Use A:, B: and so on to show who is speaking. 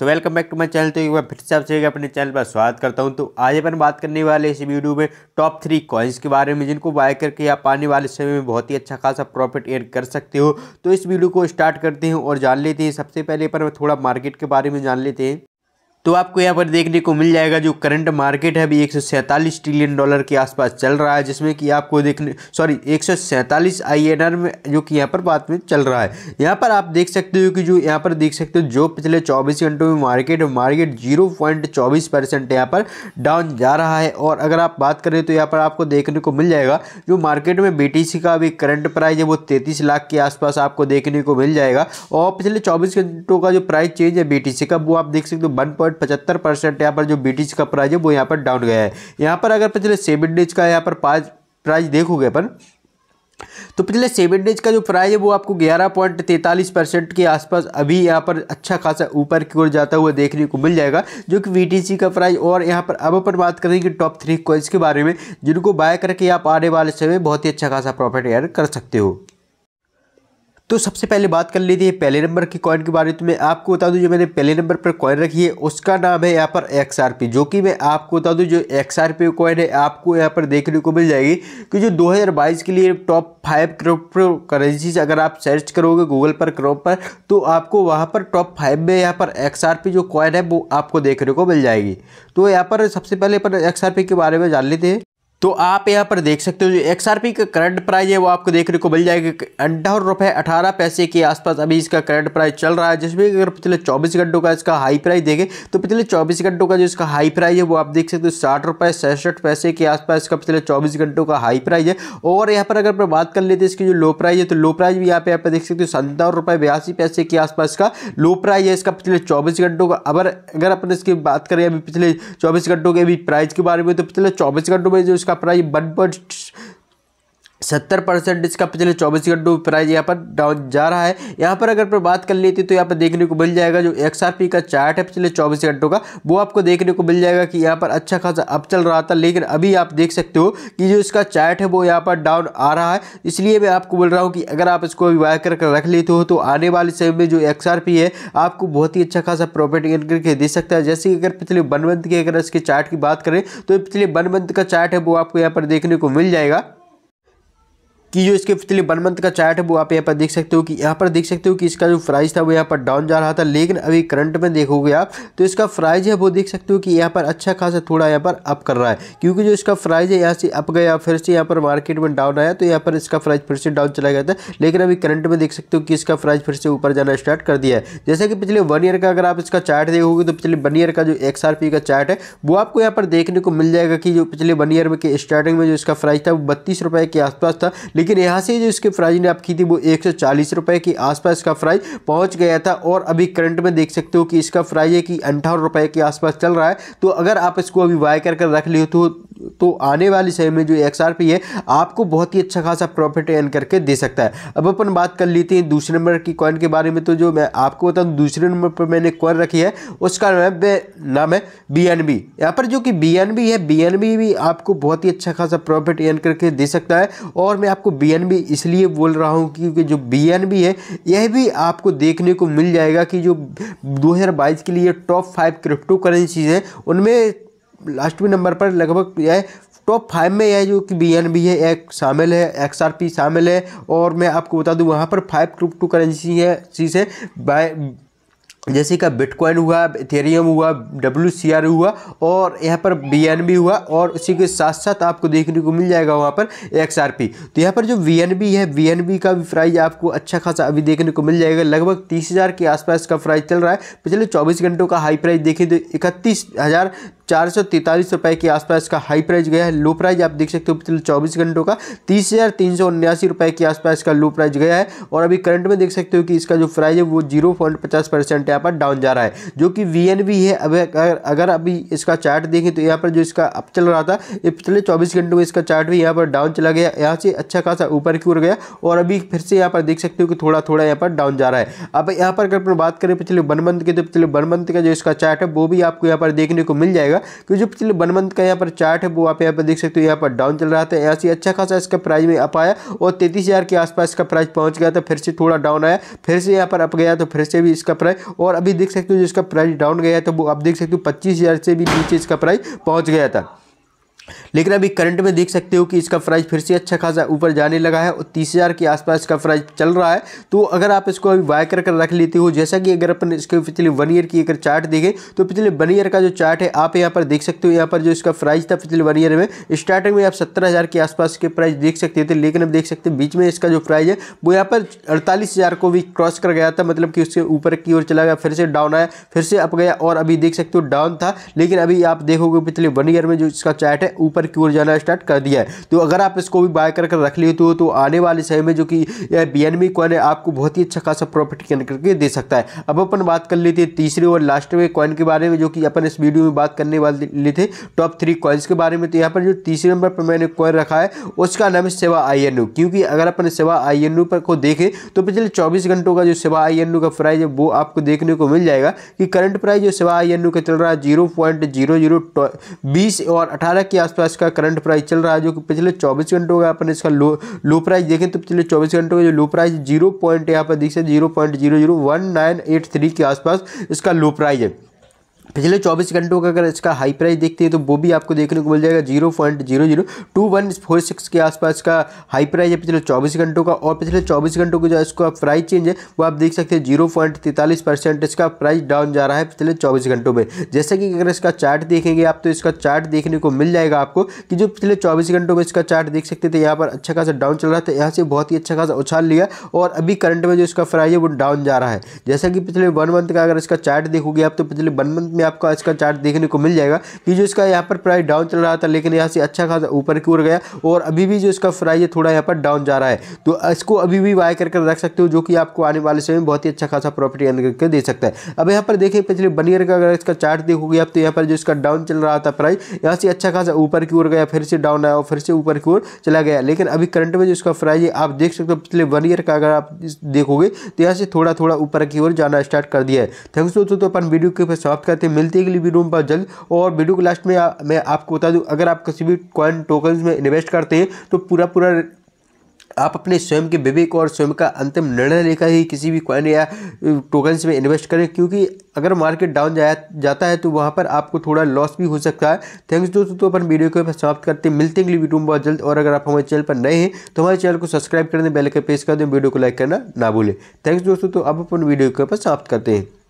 A: तो welcome back to my channel तो एक बार फिर से आप सभी अपने चैनल पर स्वागत करता हूं तो आज अपन बात करने वाले इस वीडियो में टॉप थ्री कॉइन्स के बारे में जिनको बाय करके आप आने वाले समय में बहुत ही अच्छा खासा प्रॉफिट एड कर सकते हो तो इस वीडियो को स्टार्ट करते हैं और जान लेते हैं सबसे पहले अपन थोड़ा मार्केट के बारे में जान लेते हैं तो आपको यहाँ पर देखने को मिल जाएगा जो करंट मार्केट है अभी एक ट्रिलियन डॉलर के आसपास चल रहा है जिसमें कि आपको देखने सॉरी एक आईएनआर में जो कि यहाँ पर बात में चल रहा है यहाँ पर आप देख सकते हो कि जो यहाँ पर देख सकते हो जो पिछले चौबीस घंटों में मार्केट मार्केट जीरो पॉइंट चौबीस परसेंट यहाँ पर डाउन जा रहा है और अगर आप बात करें तो यहाँ पर आपको देखने को मिल जाएगा जो मार्केट में बी का अभी करंट प्राइज़ है वो तैंतीस लाख के आसपास आपको देखने को मिल जाएगा और पिछले चौबीस घंटों का जो प्राइस चेंज है बी का वो आप देख सकते हो वन पचहत्तर परसेंट यहाँ पर जो बीटीज का प्राइस है वो यहाँ पर डाउन गया है यहाँ पर अगर पिछले सेवन डेज का यहाँ पर पाँच प्राइस देखोगे अपन तो पिछले सेवन डेज का जो प्राइस है वो आपको ग्यारह पॉइंट तैंतालीस परसेंट के आसपास अभी यहाँ पर अच्छा खासा ऊपर की ओर जाता हुआ देखने को मिल जाएगा जो कि वी का प्राइस और यहाँ पर अब अपन बात करेंगे टॉप थ्री कॉइन्स के बारे में जिनको बाय करके आप आने वाले समय बहुत ही अच्छा खासा प्रॉफिट एयर कर सकते हो तो सबसे पहले बात कर लेते हैं पहले नंबर की कॉइन के बारे में तो मैं आपको बता दूं जो मैंने पहले नंबर पर कॉइन रखी है उसका नाम है यहाँ पर एक्स आर पी जो कि मैं आपको बता दूं जो एक्स आर पी कॉइन है आपको यहाँ पर देखने को मिल जाएगी कि जो 2022 के लिए टॉप फाइव क्रिप्टो करेंसीज अगर आप सर्च करोगे गूगल पर क्रोम पर तो आपको वहाँ पर टॉप फाइव में यहाँ पर एक्स आर पी जो कॉइन है वो आपको देखने को मिल जाएगी तो यहाँ पर सबसे पहले अपन एक्स आर पी के बारे में जान लेते हैं तो आप यहाँ पर देख सकते हो जो एक्स का करंट प्राइस है वो आपको देखने को मिल जाएगा अंठावन रुपये अठारह पैसे के आसपास अभी इसका करंट प्राइस चल रहा है जिसमें अगर पिछले चौबीस घंटों का इसका हाई प्राइस देखें तो पिछले चौबीस घंटों का जो इसका हाई प्राइस है वो आप देख सकते हो साठ रुपये सड़सठ पैसे के आसपास इसका पिछले चौबीस घंटों का हाई प्राइस है और यहाँ पर अगर बात कर लेते इसकी जो लो प्राइज है तो लो प्राइज भी आप यहाँ पर देख सकते हो संतावन रुपये बयासी पैसे के आसपास का लो प्राइज है इसका पिछले चौबीस घंटों का अगर अगर अपन इसकी बात करें अभी पिछले चौबीस घंटों के अभी प्राइस के बारे में तो पिछले चौबीस घंटों में जो इसका अपना ये बड बड सत्तर परसेंट इसका पिछले चौबीस घंटों में प्राइस यहाँ पर डाउन जा रहा है यहाँ पर अगर पर बात कर लेती तो यहाँ पर देखने को मिल जाएगा जो एक्सआरपी का चार्ट है पिछले चौबीस घंटों का वो आपको देखने को मिल जाएगा कि यहाँ पर अच्छा खासा अप चल रहा था लेकिन अभी आप देख सकते हो कि जो इसका चार्ट है वो यहाँ पर डाउन आ रहा है इसलिए मैं आपको बोल रहा हूँ कि अगर आप इसको अभी बाय करके रख लेते हो तो आने वाले समय में जो एक्स है आपको बहुत ही अच्छा खासा प्रॉफिट इन करके दे सकता है जैसे कि अगर पिछले वन मंथ की अगर इसके चार्ट की बात करें तो पिछले वन मंथ का चार्ट है वो आपको यहाँ पर देखने को मिल जाएगा कि जो इसके पिछले वन मंथ का चार्ट है वो आप यहाँ पर देख सकते हो कि यहाँ पर देख सकते हो कि इसका जो प्राइस था वो यहाँ पर डाउन जा रहा था लेकिन अभी करंट में देखोगे आप तो इसका प्राइस है वो देख सकते हो कि यहाँ पर अच्छा खासा थोड़ा यहाँ पर अप कर रहा है क्योंकि जो इसका प्राइस है यहाँ से अप गया फिर से यहाँ पर मार्केट में डाउन आया तो यहाँ पर इसका प्राइस फिर से डाउन चला गया था लेकिन अभी करंट में देख सकते हो कि इसका प्राइज फिर से ऊपर जाना स्टार्ट कर दिया है जैसे कि पिछले वन ईयर का अगर आप इसका चार्ट देखोगे तो पिछले वन ईयर का जो एक्स का चार्ट है वो आपको यहाँ पर देखने को मिल जाएगा कि जो पिछले वन ईयर में के स्टार्टिंग में जो इसका प्राइज था वो बत्तीस के आसपास था लेकिन यहाँ से जो इसके प्राइस ने आपकी थी वो एक रुपए के आसपास का प्राइस पहुँच गया था और अभी करंट में देख सकते हो कि इसका प्राइस है कि अंठावन रुपए के आसपास चल रहा है तो अगर आप इसको अभी बाय कर रख लिए तो तो आने वाले समय में जो एक्स आर पी है आपको बहुत ही अच्छा खासा प्रॉफिट एन करके दे सकता है अब अपन बात कर लेते हैं दूसरे नंबर की कॉइन के बारे में तो जो मैं आपको बताऊँ दूसरे नंबर पर मैंने कॉइन रखी है उसका नाम है नाम है बी एन बी यहाँ पर जो कि बी एन बी है बी एन बी भी आपको बहुत ही अच्छा खासा प्रॉफिट एन करके दे सकता है और मैं आपको बी एन बी इसलिए बोल रहा हूँ क्योंकि जो बी एन बी है यह भी आपको देखने को मिल जाएगा कि जो दो के लिए टॉप फाइव क्रिप्टो करेंसीज हैं उनमें लास्टवी नंबर पर लगभग यह टॉप फाइव में यह जो कि बी एन बी है एक शामिल है एक्स आर पी शामिल है और मैं आपको बता दूं वहाँ पर फाइव क्रिप्टो करेंसी है चीज़ है बाय जैसे का बिटकॉइन हुआ इथेरियम हुआ डब्ल्यू सी आर हुआ और यहाँ पर बी एन बी हुआ और उसी के साथ साथ आपको देखने को मिल जाएगा वहाँ पर एक्स आर पी तो यहाँ पर जो वी एन बी है वी एन बी का भी प्राइस आपको अच्छा खासा अभी देखने को मिल जाएगा लगभग तीस हज़ार के आसपास का प्राइस चल रहा है पिछले चौबीस घंटों का हाई प्राइस देखें तो इकतीस हज़ार चार सौ तैंतालीस के आसपास का हाई प्राइस गया है लो प्राइस आप देख सकते हो पिछले चौबीस घंटों का तीस हज़ार तीन सौ उन्यासी के आसपास का लो प्राइस गया है और अभी करंट में देख सकते हो कि इसका जो प्राइस है वो जीरो पॉइंट पचास परसेंट यहाँ पर डाउन जा रहा है जो कि वी एन है अभी अगर अगर अभी इसका चार्ट देखें तो यहाँ पर जो इसका अप चल रहा था ये पिछले चौबीस घंटों में इसका चार्ट भी यहाँ पर डाउन चला गया यहाँ से अच्छा खासा ऊपर की ओर गया और अभी फिर से यहाँ पर देख सकते हो कि थोड़ा थोड़ा यहाँ पर डाउन जा रहा है अब यहाँ पर अगर बात करें पिछले वन मंथ के तो पिछले वन मंथ का जो इसका चार्ट है वो भी आपको यहाँ पर देखने को मिल जाएगा रहेगा क्योंकि जो पिछले वन मंथ का यहाँ पर चार्ट है वो आप यहाँ पर देख सकते हो यहाँ पर डाउन चल रहा था यहाँ से अच्छा खासा इसका प्राइस में अप आया और तैतीस के आसपास इसका प्राइस पहुँच गया था फिर से थोड़ा डाउन आया फिर से यहाँ पर अप गया तो फिर से भी इसका प्राइस और अभी देख सकते हो जो इसका प्राइस डाउन गया था तो वो आप देख सकते हो पच्चीस से भी नीचे इसका प्राइस पहुँच गया था लेकिन अभी करंट में देख सकते हो कि इसका प्राइस फिर से अच्छा खासा ऊपर जाने लगा है और तीस हज़ार के आसपास इसका प्राइस चल रहा है तो अगर आप इसको अभी बाय कर रख लेते हो जैसा कि अगर अपन इसके पिछले वन ईयर की अगर चार्ट देखें तो पिछले वन ईयर का जो चार्ट है आप यहाँ पर देख सकते हो यहाँ पर जो इसका प्राइस था पिछले वन ईयर में स्टार्टिंग में आप सत्तर के आसपास के प्राइस देख सकते थे लेकिन अब देख सकते हैं बीच में इसका जो प्राइज़ है वो यहाँ पर अड़तालीस को भी क्रॉस कर गया था मतलब कि उसके ऊपर की ओर चला गया फिर से डाउन आया फिर से अप गया और अभी देख सकते हो डाउन था लेकिन अभी आप देखोगे पिछले वन ईयर में जो इसका चार्ट है ऊपर की ओर जाना स्टार्ट कर दिया है तो अगर आप इसको भी बाय करके रख लेते हो तो आने वाले समय में जो कि बी कॉइन है आपको बहुत ही अच्छा खासा प्रॉफिट कैन करके दे सकता है अब अपन बात कर लेते हैं तीसरे और लास्ट में कॉइन के बारे में जो कि अपन इस वीडियो में बात करने वाले थे टॉप थ्री कॉइन्स के बारे में तो यहाँ पर जो तीसरे नंबर पर मैंने कॉइन रखा है उसका नाम है सेवा आई क्योंकि अगर अपन सेवा आई पर को देखें तो पिछले चौबीस घंटों का जो सेवा आई का प्राइज है वो आपको देखने को मिल जाएगा कि करंट प्राइस जो सेवा आई का चल रहा है जीरो पॉइंट जीरो जीरो बीस और अठारह के आसपास का करंट प्राइस चल रहा है जो कि पिछले 24 घंटों का अपन इसका लो लो प्राइस देखें तो पिछले 24 घंटों का जो लो प्राइस जीरो पॉइंट यहाँ पर देखिए zero point zero zero one nine eight three के आसपास इसका लो प्राइस है पिछले 24 घंटों का अगर इसका हाई प्राइस देखते हैं तो वो भी आपको देखने को मिल जाएगा zero point zero zero two one four six के आसपास का हाई प्राइस है पिछले 24 घंटों का और पिछले 24 घंटों का जो इसका प्राइस चेंज है वो आप देख सकते हैं जीरो पॉइंट तैंतालीस परसेंट इसका प्राइस डाउन जा रहा है पिछले चौबीस घंटों में जैसे कि अगर इसका चार्ट देखेंगे आप तो इसका चार्ट देखने को मिल जाएगा आपको कि जो पिछले चौबीस घंटों में इसका चार्ट देख सकते थे यहाँ पर अच्छा खासा डाउन चल रहा था यहाँ से बहुत ही अच्छा खासा उछाल लिया और अभी करंट में जो इसका प्राइस है वो डाउन जा रहा है जैसा कि पिछले वन मंथ का अगर इसका चार्ट देखोगे आप तो पिछले वन मंथ में आपको आज का चार्ट देखने को मिल जाएगा कि जो इसका यहाँ पर प्राइस डाउन चल रहा था लेकिन यहाँ से अच्छा खासा ऊपर की ओर गया और अभी भी जो इसका प्राइस है थोड़ा यहाँ पर डाउन जा रहा है तो इसको अभी भी वाई करके कर रख सकते हो जो कि आपको आने वाले समय में बहुत ही अच्छा खासा प्रॉफिट अन करके दे सकता है अब यहाँ पर देखें पिछले वन ईयर का अगर इसका चार्ट देखोगे आप तो यहाँ पर जो इसका डाउन चल रहा था प्राइस यहाँ से अच्छा खासा ऊपर की ओर गया फिर से डाउन आया और फिर से ऊपर की ओर चला गया लेकिन अभी करंट में जो इसका प्राइज है आप देख सकते हो पिछले वन ईयर का अगर आप देखोगे तो यहाँ से थोड़ा थोड़ा ऊपर की ओर जाना स्टार्ट कर दिया है थैंक्स दोस्तों तो अपन वीडियो के फिर समाप्त करते सकते हैं मिलते हैं वीडियो में बहुत जल्द और वीडियो को लास्ट में आ, मैं आपको बता दूँ अगर आप किसी भी कॉइन टोकन में इन्वेस्ट करते हैं तो पूरा पूरा आप अपने स्वयं के विवेक और स्वयं का अंतिम निर्णय लेकर ही किसी भी कॉइन या टोकन्स में इन्वेस्ट करें क्योंकि अगर मार्केट डाउन जाया जाता है तो वहाँ पर आपको थोड़ा लॉस भी हो सकता है थैंक्स दोस्तों तो अपन वीडियो को समाप्त करते हैं मिलते हैं अगली वीडियो में बहुत जल्द और अगर आप हमारे चैनल पर नए हैं तो हमारे चैनल को सब्सक्राइब कर दें बेल के प्रेस कर दें वीडियो को लाइक करना ना भूलें थैंक्स दोस्तों तो अब अपन वीडियो को समाप्त करते हैं